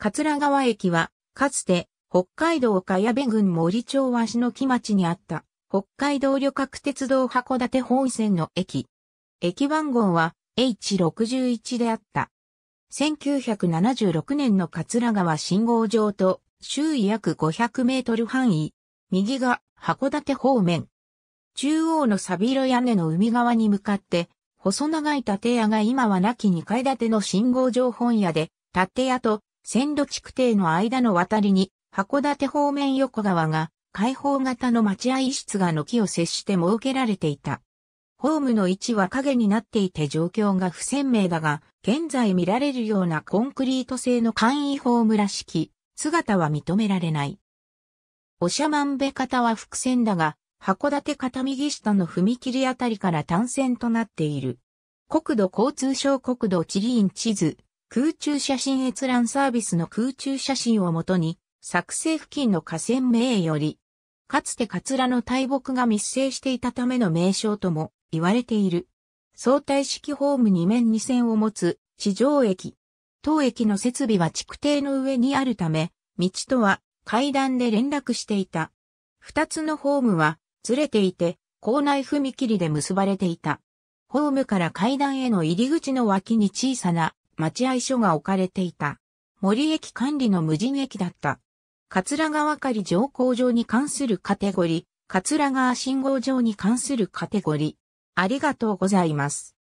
桂川駅は、かつて、北海道茅部郡森町鷲の木町にあった、北海道旅客鉄道函館本線の駅。駅番号は H61 であった。1976年の桂川信号場と周囲約500メートル範囲、右が函館方面。中央のサビロ屋根の海側に向かって、細長い建屋が今はなき2階建ての信号場本屋で、建屋と線路地区定の間の渡りに、函館方面横川が、開放型の待合室が軒を接して設けられていた。ホームの位置は影になっていて状況が不鮮明だが、現在見られるようなコンクリート製の簡易ホームらしき、姿は認められない。おしゃまんべ方は伏線だが、函館片右下の踏切あたりから単線となっている。国土交通省国土地理院地図、空中写真閲覧サービスの空中写真をもとに、作成付近の河川名より、かつてカツラの大木が密生していたための名称とも言われている。相対式ホーム2面2線を持つ地上駅。当駅の設備は築堤の上にあるため、道とは階段で連絡していた。二つのホームはずれていて、校内踏切で結ばれていた。ホームから階段への入り口の脇に小さな待合所が置かれていた。森駅管理の無人駅だった。桂川狩乗降場に関するカテゴリー、桂川信号場に関するカテゴリー。ありがとうございます。